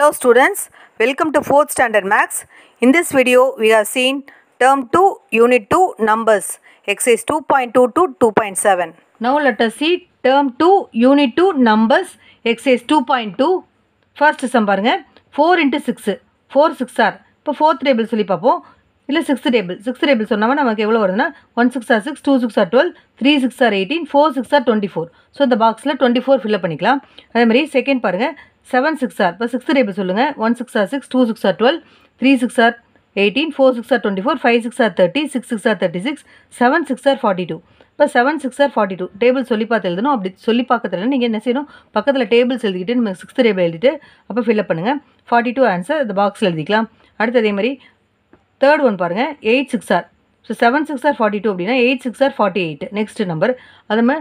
Hello students, welcome to 4th standard Max. In this video, we have seen term 2, unit 2, numbers, exercise 2.2 to 2.7. Now let us see term 2, unit 2, numbers, exercise 2.2. First sum 4 into 6, 4 6 are. இப்போ 4th table சொல்லி பார்ப்போம் இல்லை sixth table sixth table சொன்னால் நமக்கு எவ்வளோ வருதுன்னா one six are six two six are twelve three six are eighteen four six are twenty four so இந்த பாக்ஸில் டுவெண்ட்டி ஃபோர் ஃபில்அப் பண்ணிக்கலாம் செவன் சிக்ஸ் ஆர் இப்போ சிக்ஸ்த் டேபிள் சொல்லுங்கள் one six are six two six are twelve three six are eighteen four six are twenty four five six are thirty six six are thirty six seven six are forty two இப்போ seven six are forty two table சொல்லி பார்த்து எழுதணும் அப்படி சொல்லி பார்க்கறதுல நீங்கள் என்ன செய்யணும் பக்கத்தில் டேபிள்ஸ் எழுதிக்கிட்டு நம்ம சிக்ஸ்த் டேபிள் எழுதிட்டு அப்போ ஃபில்அப் பண்ணுங்கள் ஃபார்ட்டி டூ ஆன்சர் இந்த பாக்ஸில் எழுதிக்கலாம் அடுத்து அதே மாதிரி தேர்ட் ஒன் பாருங்கள் eight six are so seven six are forty two அப்படின்னா eight six are forty eight next number அதை நம்ம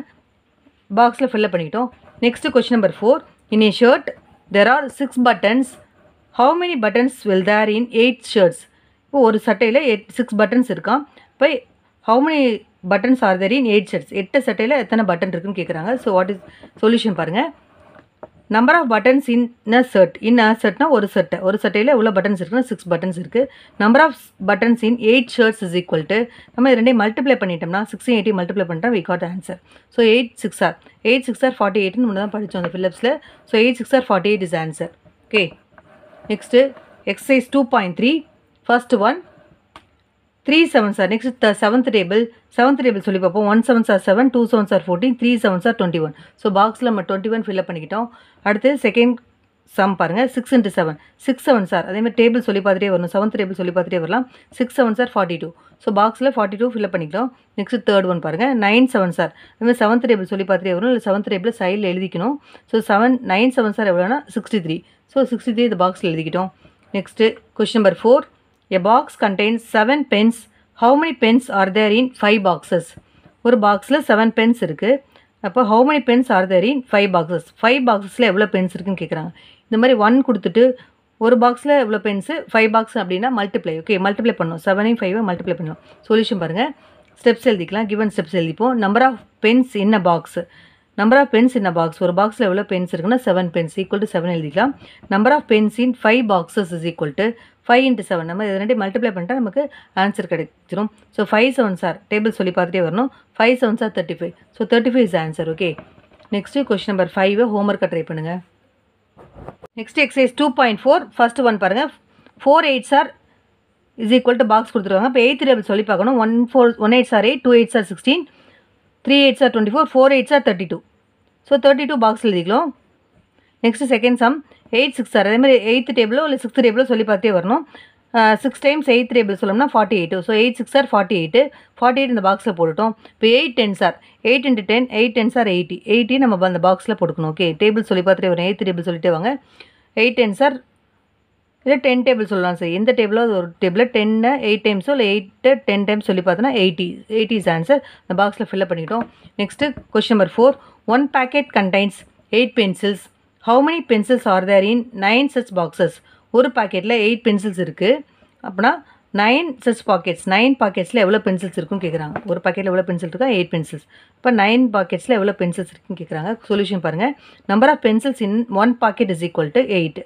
பாக்ஸில் ஃபில்அப் பண்ணிக்கிட்டோம் next question number four in a shirt there are six buttons how many buttons will there in eight shirts இப்போ ஒரு சட்டையில் எட் six buttons இருக்கான் இப்போ how many buttons are there in eight shirts எட்டு சட்டையில் எத்தனை பட்டன் இருக்குன்னு கேட்குறாங்க ஸோ வாட் இஸ் சொல்யூஷன் பாருங்கள் number of buttons in a set in a செட்னா ஒரு சட்டை ஒரு சட்டையில் எவ்வளோ பட்டன்ஸ் இருக்குன்னா சிக்ஸ் பட்டன்ஸ் இருக்குது number of buttons in eight shirts is equal to நம்ம ரெண்டையும் மல்டிப்ளை பண்ணிட்டோம்னா சிக்ஸ் எயிட்டி மல்டிப்ளை பண்ணிட்டா we got answer so eight six are eight six are forty எயிட்னு முன்னே தான் படித்தோம் அந்த ஃபிலிப்ஸில் so eight six are forty eight is answer okay next exercise two point three first one three seven sir next seventh table seventh table சொல்லி பார்ப்போம் one seven sir seven two seven sir fourteen three seven sir twenty one so பாக்ஸில் நம்ம twenty one fill up பண்ணிக்கிட்டோம் அடுத்து second sum பாருங்கள் six into seven six seven sir அதேமாதிரி table சொல்லி பார்த்துட்டே வரணும் செவன்த் டேபிள் சொல்லி பார்த்துட்டே வரலாம் six seven sir forty two so பாக்ஸில் ஃபார்ட்டி டூ ஃபில்அப் பண்ணிக்கலாம் நெக்ஸ்ட் தேர்ட் ஒன் பாருங்கள் நைன் செவன் சார் அதுமாதிரி செவன்த் டேபிள் சொல்லி பார்த்துட்டே வரணும் இல்லை செவன்த் டேபிள் சைடில் எழுதிக்கணும் so seven nine seven sir எவ்வளோனா sixty three so sixty three இந்த பாக்ஸில் எழுதிக்கிட்டோம் next question number four a box contains seven pens how many pens are there in five boxes ஒரு பாக்ஸில் செவன் பென்ஸ் இருக்குது அப்போ how many pens are there in five boxes five பாக்ஸஸில் எவ்வளோ pens இருக்குன்னு கேட்குறாங்க இந்த மாதிரி ஒன் கொடுத்துட்டு ஒரு பாக்ஸில் எவ்வளோ பென்ஸு ஃபைவ் பாக்ஸ் அப்படின்னா மல்டிப்ளை ஓகே மல்டிப்ளை பண்ணும் செவனையும் ஃபைவ் மல்டிப்ளை பண்ணும் சொல்யூஷன் பாருங்கள் ஸ்டெப்ஸ் எழுதிக்கலாம் கிவன் ஸ்டெப்ஸ் எழுதிப்போம் number of pens in a box number of pens இந்த பாக்ஸ் ஒரு பாக்ஸில் எவ்வளோ பென்ஸ் இருக்குன்னா seven pens equal to seven எழுதிக்கலாம் number of pens in five boxes is equal to five into seven நம்ம இது ரெண்டு மல்டிப்ளை பண்ணிட்டா நமக்கு ஆன்சர் கிடைச்சிரும் so five seven sir table சொல்லி பார்த்துட்டே வரணும் five seven sir thirty five so thirty five is answer okay next question number five home ஒர்க்கை ட்ரை பண்ணுங்கள் next exercise two point four first one பாருங்கள் four eight sir is equal to box கொடுத்துருவாங்க இப்போ eight table சொல்லி பார்க்கணும் one four one eight sir eight two eight sir sixteen three eights are twenty four four eights sir thirty two so thirty two box எழுதிக்கலாம் next second sum eight six sir அதே மாதிரி eighth டேபிளோ இல்லை sixth டேபிளோ சொல்லி பார்த்தே வரணும் six times eighth table சொல்லணும்னா forty eight so eight six are forty eight forty eight இந்த பாக்ஸில் போட்டுட்டோம் இப்போ eight ten sir eight into ten eight ten sir eighty eighty நம்ம அந்த பாக்ஸில் போட்டுக்கணும் ஓகே டேபிள் சொல்லி பார்த்துட்டே வரணும் எயித் டேபிள் சொல்லிட்டே வாங்க எயிட் டென் சார் இதே டென் டேபிள் சொல்லலாம் சார் எந்த டேபிளோ அது ஒரு டேபிளில் டென்னு எயிட் டைம்ஸோ இல்லை எயிட்டு டென் டைம்ஸ் சொல்லி பார்த்தோன்னா எயிட்டி எயிட்டி இஸ் ஆன்சர் இந்த பாக்ஸில் ஃபில்அப் பண்ணிக்கிட்டோம் next question number four one packet contains eight pencils how many pencils are there in nine such boxes ஒரு பாக்கெட்டில் எயிட் பென்சில்ஸ் இருக்குது அப்படின்னா நைன் சச் பாக்கெட்ஸ் நைன் பாக்கெட்ஸில் எவ்வளோ பென்சில்ஸ் இருக்குன்னு கேட்குறாங்க ஒரு பாக்கெட்டில் எவ்வளோ பென்சில் இருக்கா எயிட் பென்சில்ஸ் இப்போ நைன் பாக்கெட்ஸில் எவ்வளோ பென்சில்ஸ் இருக்குன்னு கேட்குறாங்க சொல்யூஷன் பாருங்கள் number of pencils in one packet is equal to eight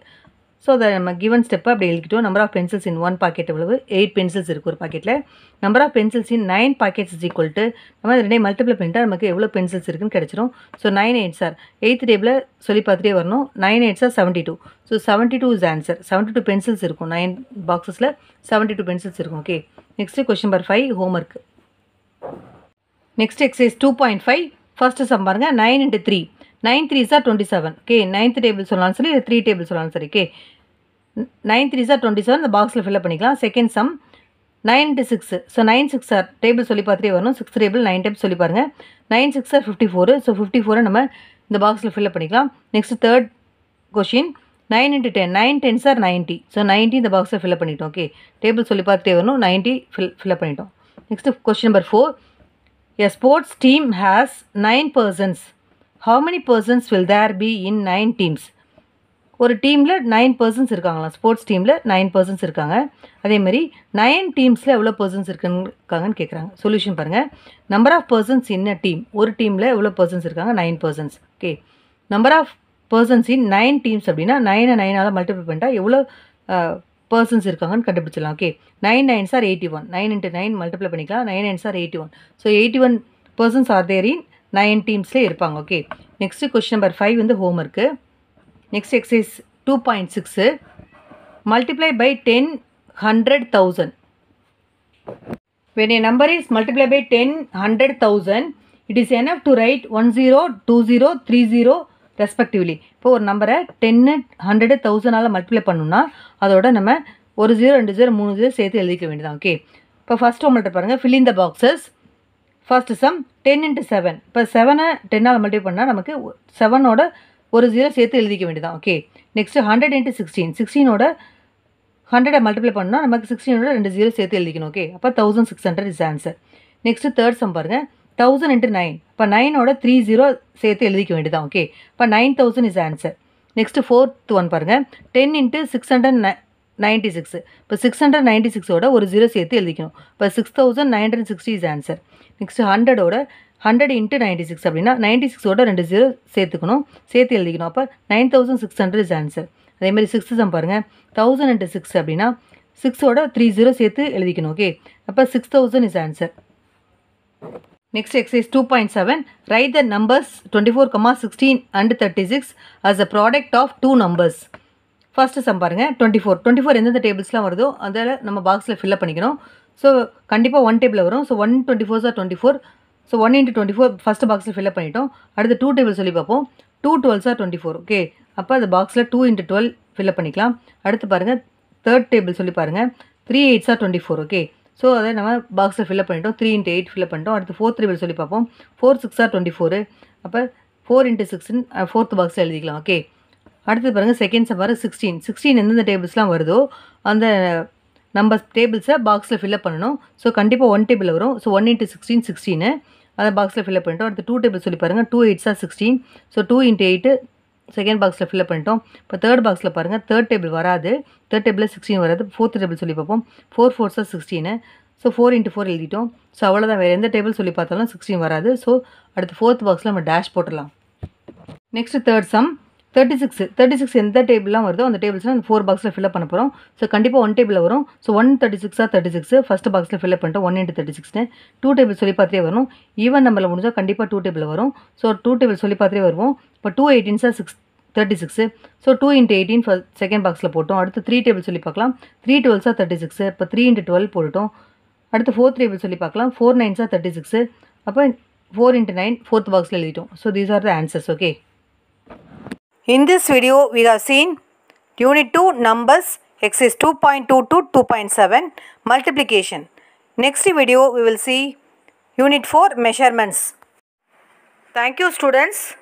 so அதை நம்ம கிவன் ஸ்டெப்பை அப்படி எழுதிக்கிட்டோம் number of pencils in one packet எவ்வளவு எயிட் பென்சில்ஸ் இருக்குது ஒரு பாக்கெட்டில் number of pencils in nine packets is equal to நம்ம ரெண்டே மல்டிபிள் பண்ணிட்டால் நமக்கு எவ்வளோ பென்சில்ஸ் இருக்குன்னு கிடச்சிரும் so nine eight sir eighth டேபிளில் சொல்லி பார்த்துட்டே வரணும் nine eight sir seventy two so seventy two is answer seventy two pencils இருக்கும் நைன் பாக்ஸஸில் செவன்ட்டி டூ பென்சில்ஸ் இருக்கும் okay next question number five homework next exercise two point five first சம்பாருங்க nine into three nine three sir twenty seven okay ninth table சொன்னாலும் சரி three table சொன்னாலும் சரி okay nine three sir twenty seven இந்த பாக்ஸில் fill up பண்ணிக்கலாம் second sum nine to six so nine six sir table சொல்லி பார்த்துட்டே வரணும் சிக்ஸ் டேபிள் நைன் டேபிள் சொல்லி பாருங்கள் nine six sir fifty four so fifty ஃபோரை நம்ம இந்த பாக்ஸில் ஃபில்அப் பண்ணிக்கலாம் next third question nine into ten nine ten sir ninety so ninety இந்த பாக்ஸில் ஃபில்அப் பண்ணிட்டோம் ஓகே டேபிள் சொல்லி பார்த்துட்டே வரணும் நைன்ட்டி ஃபில் ஃபில்அப் பண்ணிட்டோம் next question number four a sports team has nine persons how many persons will there be in nine teams ஒரு டீமில் nine persons இருக்காங்களாம் ஸ்போர்ட்ஸ் டீமில் நைன் பர்சன்ஸ் இருக்காங்க அதேமாதிரி நைன் டீம்ஸில் எவ்வளோ பர்சன்ஸ் இருக்குன்னு இருக்காங்கன்னு கேட்குறாங்க சொல்யூஷன் பாருங்கள் நம்பர் ஆஃப் பர்சன்ஸ் என்ன டீம் ஒரு டீமில் எவ்வளோ பர்சன்ஸ் இருக்காங்க nine persons okay number of persons in nine teams அப்படின்னா நைனை நைனால் மல்டிபிள் பண்ணிட்டால் எவ்வளோ பர்சன்ஸ் இருக்காங்கன்னு கண்டுபிடிச்சிடலாம் okay nine nine sir eighty one nine into nine multiply பண்ணிக்கலாம் nine nine sir eighty one so eighty one persons are there in nine டீம்ஸில் இருப்பாங்க okay next question number five வந்து homework next exercise two point six multiply by ten hundred thousand when a number is multiply by ten hundred thousand it is enough to write one zero two zero three zero respectively இப்போ ஒரு நம்பரை டென்னு hundred தௌசண்டால் multiply பண்ணோம்னா அதோட நம்ம ஒரு zero ரெண்டு zero மூணு zero சேர்த்து எழுதிக்க வேண்டியதான் ஓகே இப்போ ஃபஸ்ட் உங்கள்கிட்ட பாருங்கள் fill in the boxes first sum ten into seven இப்போ செவனை டென்னால் மல்டிபிள் பண்ணால் நமக்கு செவனோட ஒரு ஜீரோ சேர்த்து எழுதிக்க வேண்டியதான் okay next hundred into sixteen சிக்ஸ்டீனோட ஹண்ட்ரடை மல்டிப்ளை பண்ணால் நமக்கு சிக்ஸ்டீனோட ரெண்டு ஜீரோ சேர்த்து எழுதிக்கணும் ஓகே அப்போ thousand six hundred is answer next third sum பாருங்கள் தௌசண்ட் இன்ட்டு நைன் இப்போ நைனோட த்ரீ ஜீரோ சேர்த்து எழுதிக்க வேண்டியதான் ஓகே இப்போ nine thousand is answer next fourth one பாருங்கள் ten into six hundred ninety six இப்போ சிக்ஸ் ஹண்ட்ரட் நைன்ட்டி சிக்ஸோட ஒரு ஜீரோ சேர்த்து எழுதிக்கணும் இப்போ six thousand nine hundred sixty is answer next ஹண்ட்ரடோட ஹண்ட்ரட் இன்ட்டு நைன்ட்டி சிக்ஸ் அப்படின்னா நைன்ட்டி சிக்ஸோட ரெண்டு ஜீரோ சேர்த்துக்கணும் சேர்த்து எழுதிக்கணும் அப்போ nine thousand six hundred is answer அதேமாதிரி சிக்ஸ் சம் பாருங்கள் தௌசண்ட் இன்ட்டு சிக்ஸ் அப்படின்னா சிக்ஸோட த்ரீ ஜீரோ சேர்த்து எழுதிக்கணும் ஓகே அப்போ six thousand is answer next exercise two point seven write the numbers twenty four comma sixteen and thirty six as a product of two numbers first sum பாருங்கள் twenty four twenty four எந்தெந்த டேபிள்ஸ்லாம் வருதோ அதில் நம்ம பாக்ஸில் fill up பண்ணிக்கணும் so கண்டிப்பாக one table வரும் so one twenty four sir twenty four so one into twenty four first பாக்ஸில் ஃபில்அப் பண்ணிட்டோம் அடுத்து டூ டேபிள் சொல்லி பார்ப்போம் two twelve sir twenty four okay அப்போ அந்த பாக்ஸில் டூ இன்ட்டு டுவெல் ஃபில்அப் பண்ணிக்கலாம் அடுத்து பாருங்கள் தேர்ட் டேபிள் சொல்லி பாருங்கள் three eight sir twenty four okay so அதை நம்ம பாக்ஸில் ஃபில்அப் பண்ணிட்டோம் த்ரீ இன்ட்டு எயிட் ஃபில்அப் பண்ணிட்டோம் அடுத்து ஃபோர்த் டேபிள் சொல்லி பார்ப்போம் four six sir twenty four அப்போ ஃபோர் இன்ட்டு சிக்ஸ்ன்னு ஃபோர்த் பாக்ஸில் எழுதிக்கலாம் ஓகே அடுத்து பாருங்கள் செகண்ட் வர சிக்ஸ்டீன் சிக்ஸ்டீன் எந்தெந்த டேபிள்ஸ்லாம் வருதோ அந்த நம்ம டேபிள்ஸை பாக்ஸில் ஃபில்அப் பண்ணணும் ஸோ கண்டிப்பாக ஒன் டேபிள் வரும் so one into sixteen sixteen அதை பாக்ஸில் ஃபில்அப் பண்ணிட்டோம் அடுத்து டூ டேபிள் சொல்லி பாருங்கள் டூ எயிட்ஸாக sixteen so two into eight second பாக்ஸில் ஃபில்அப் பண்ணிட்டோம் இப்போ தேர்ட் பாக்ஸில் பாருங்கள் தேர்ட் டேபிள் வராது தேர்ட் டேபிளில் சிக்ஸ்டீன் வராது ஃபோர்த் டேபிள் சொல்லி பார்ப்போம் ஃபோர் ஃபோர்ஸாக sixteen so four into four எழுதிட்டோம் ஸோ அவ்வளோதான் வேறு எந்த டேபிள் சொல்லி பார்த்தாலும் சிக்ஸ்டீன் வராது ஸோ அடுத்து ஃபோர்த் பாக்ஸில் நம்ம டேஷ் போட்டுடலாம் next third sum thirty six thirty six எந்த டேபிள்லாம் வருதோ அந்த டேபிள்ஸ்லாம் அந்த ஃபோர் பாக்ஸில் ஃபில்அப் பண்ண போகிறோம் ஸோ கண்டிப்பாக ஒன் டேபிளில் வரும் ஸோ ஒன் தேர்ட்டி சிக்ஸாக தேர்ட்டி சிக்ஸ் ஃபஸ்ட் பாக்ஸில் ஃபில்அப் பண்ணிட்டு ஒன் இன்ட்டு தேர்ட்டி சிக்ஸ்ன்னு டூ டேபிள் சொல்லி பார்த்தே வரும் ஈவன் நம்மள முடிஞ்சால் கண்டிப்பாக டூ டேபிள் வரும் ஸோ டூ டேபிள் சொல்லி பார்த்தே வருவோம் இப்போ டூ எயிட்டீன்ஸாக six thirty six so two into eighteen first second பாக்ஸில் போட்டோம் அடுத்து த்ரீ டேபிள் சொல்லி பார்க்கலாம் த்ரீ டுவெல்ஸாக தேர்ட்டி சிக்ஸ் இப்போ த்ரீ இன்ட்டு டுவெல் போட்டோம் அடுத்து ஃபோர்த் டேபிள் சொல்லி பார்க்கலாம் ஃபோர் நைன்ஸாக தேர்ட்டி சிக்ஸ் அப்போ ஃபோர் இன்ட்டு நைன் ஃபோர்த் பாக்ஸில் எழுதிட்டோம் so these are the answers okay In this video, we have seen unit 2 numbers is 2.2 to 2.7 multiplication. Next video, we will see unit 4 measurements. Thank you students.